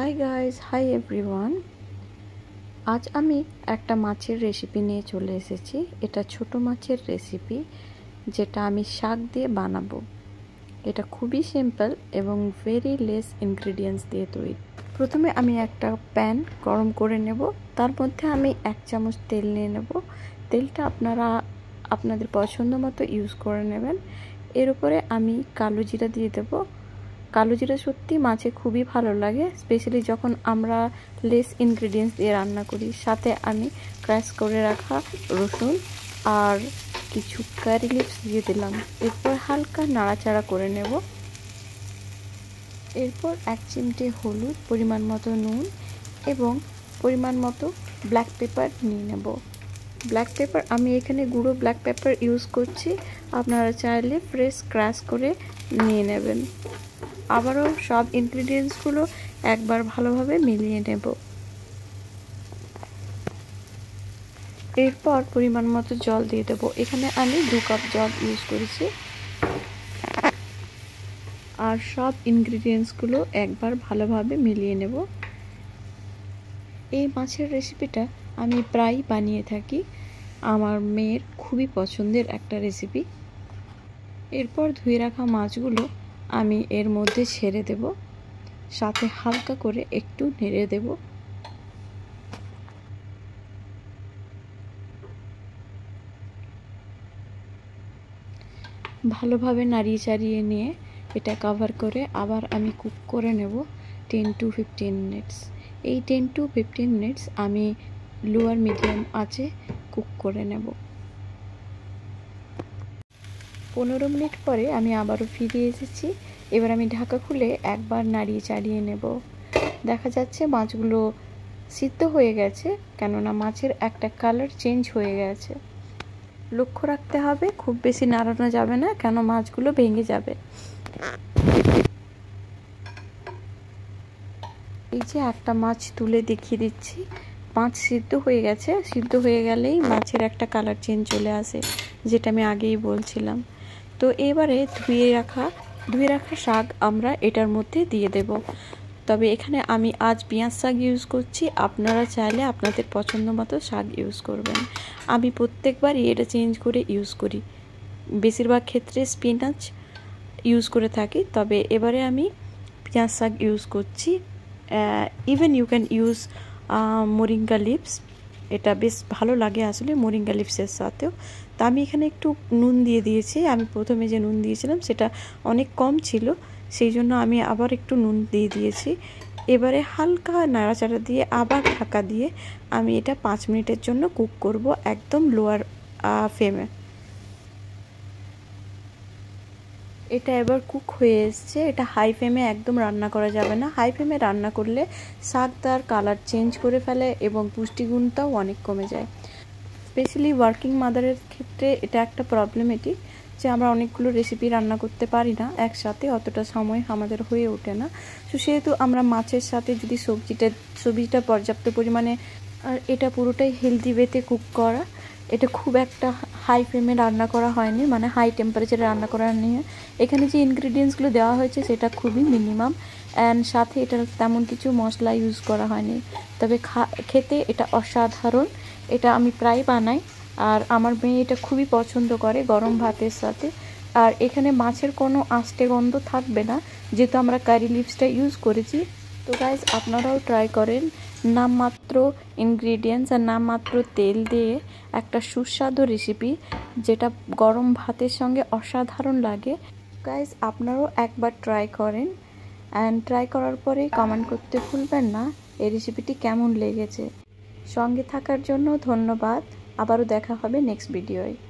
hi guys hi everyone আজ আমি একটা মাছের রেসিপি নিয়ে চলে এসেছি এটা ছোট মাছের রেসিপি যেটা আমি শাক দিয়ে বানাবো এটা খুবই সিম্পল এবং ভেরি লেস ইনগ্রিডিয়েন্টস দিয়ে তৈরি প্রথমে আমি একটা প্যান গরম করে নেব তার মধ্যে আমি এক চামচ তেল নিয়ে নেব তেলটা আপনারা আপনাদের পছন্দ মতো ইউজ করে নেবেন এর উপরে আমি কালো জিরা দিয়ে দেবো কালো জিরা সত্যি মাছে খুবই ভালো লাগে স্পেশালি যখন আমরা লেস ইনগ্রিডিয়েন্টস দিয়ে রান্না করি সাথে আমি ক্র্যাশ করে রাখা রসুন আর কিছু কারি লিপস দিয়ে দিলাম এরপর হালকা নাড়াচাড়া করে নেব এরপর এক চিমটে হলুদ পরিমাণ মতো নুন এবং পরিমাণ মতো ব্ল্যাক পেপার নিয়ে নেব ব্ল্যাক পেপার আমি এখানে গুঁড়ো ব্ল্যাক পেপার ইউজ করছি আপনারা চাইলে ফ্রেশ ক্র্যাশ করে নিয়ে নেবেন আবারও সব ইনগ্রিডিয়েন্টসগুলো একবার ভালোভাবে মিলিয়ে নেব এরপর পরিমাণ মতো জল দিয়ে দেব এখানে আমি দু কাপ জল ইউজ করেছি আর সব ইনগ্রিডিয়েন্টসগুলো একবার ভালোভাবে মিলিয়ে নেব এই মাছের রেসিপিটা আমি প্রায় বানিয়ে থাকি আমার মেয়ের খুবই পছন্দের একটা রেসিপি এরপর ধুয়ে রাখা মাছগুলো আমি এর মধ্যে ছেড়ে দেব সাথে হালকা করে একটু নেড়ে দেব ভালোভাবে নাড়িয়ে চাড়িয়ে নিয়ে এটা কভার করে আবার আমি কুক করে নেব টেন টু ফিফটিন মিনিটস এই টেন টু ফিফটিন মিনিটস আমি লোয়ার মিডিয়াম আছে কুক করে নেব পনেরো মিনিট পরে আমি আবারও ফিরে এসেছি এবার আমি ঢাকা খুলে একবার নাড়িয়ে চাড়িয়ে নেব দেখা যাচ্ছে মাছগুলো সিদ্ধ হয়ে গেছে কেননা মাছের একটা কালার চেঞ্জ হয়ে গেছে লক্ষ্য রাখতে হবে খুব বেশি নাড়ানো যাবে না কেন মাছগুলো ভেঙে যাবে এই যে একটা মাছ তুলে দেখিয়ে দিচ্ছি মাছ সিদ্ধ হয়ে গেছে সিদ্ধ হয়ে গেলেই মাছের একটা কালার চেঞ্জ চলে আসে যেটা আমি আগেই বলছিলাম তো এবারে ধুয়ে রাখা ধুয়ে রাখা শাক আমরা এটার মধ্যে দিয়ে দেব তবে এখানে আমি আজ পেঁয়াজ শাক ইউজ করছি আপনারা চাইলে আপনাদের পছন্দ মতো শাক ইউজ করবেন আমি প্রত্যেকবারই এটা চেঞ্জ করে ইউজ করি বেশিরভাগ ক্ষেত্রে স্পিনাচ ইউজ করে থাকি তবে এবারে আমি পেঁয়াজ শাক ইউজ করছি even you can use moringa leaves এটা বেশ ভালো লাগে আসলে মোরিঙ্গা লিপসের সাথেও তা আমি এখানে একটু নুন দিয়ে দিয়েছি আমি প্রথমে যে নুন দিয়েছিলাম সেটা অনেক কম ছিল সেই জন্য আমি আবার একটু নুন দিয়ে দিয়েছি এবারে হালকা নাড়াচাড়া দিয়ে আবার ঢাকা দিয়ে আমি এটা পাঁচ মিনিটের জন্য কুক করব একদম লোয়ার ফ্লেমে এটা এবার কুক হয়ে এসছে এটা হাই ফ্লেমে একদম রান্না করা যাবে না হাই ফ্লেমে রান্না করলে শাক তার কালার চেঞ্জ করে ফেলে এবং পুষ্টিগুণটাও অনেক কমে যায় স্পেশালি ওয়ার্কিং মাদারের ক্ষেত্রে এটা একটা প্রবলেমেটিক যে আমরা অনেকগুলো রেসিপি রান্না করতে পারি না একসাথে অতটা সময় আমাদের হয়ে ওঠে না তো সেহেতু আমরা মাছের সাথে যদি সবজিটা সবজিটা পর্যাপ্ত পরিমাণে আর এটা পুরোটাই হেলদি ওয়েতে কুক করা এটা খুব একটা হাই ফ্লেমে রান্না করা হয়নি মানে হাই টেম্পারেচারে রান্না করা নিয়ে এখানে যে ইনগ্রিডিয়েন্টসগুলো দেওয়া হয়েছে সেটা খুবই মিনিমাম অ্যান্ড সাথে এটার তেমন কিছু মশলা ইউজ করা হয়নি তবে খেতে এটা অসাধারণ এটা আমি প্রায় বানাই আর আমার মেয়ে এটা খুবই পছন্দ করে গরম ভাতের সাথে আর এখানে মাছের কোনো আস্তে গন্ধ থাকবে না যেহেতু আমরা কারি লিপসটা ইউজ করেছি তো গাইজ আপনারাও ট্রাই করেন নামমাত্র ইনগ্রিডিয়েন্টস আর নামমাত্র তেল দিয়ে একটা সুস্বাদু রেসিপি যেটা গরম ভাতের সঙ্গে অসাধারণ লাগে গাইজ আপনারাও একবার ট্রাই করেন অ্যান্ড ট্রাই করার পরে কমেন্ট করতে ভুলবেন না এই রেসিপিটি কেমন লেগেছে সঙ্গে থাকার জন্য ধন্যবাদ আবারও দেখা হবে নেক্সট ভিডিওয়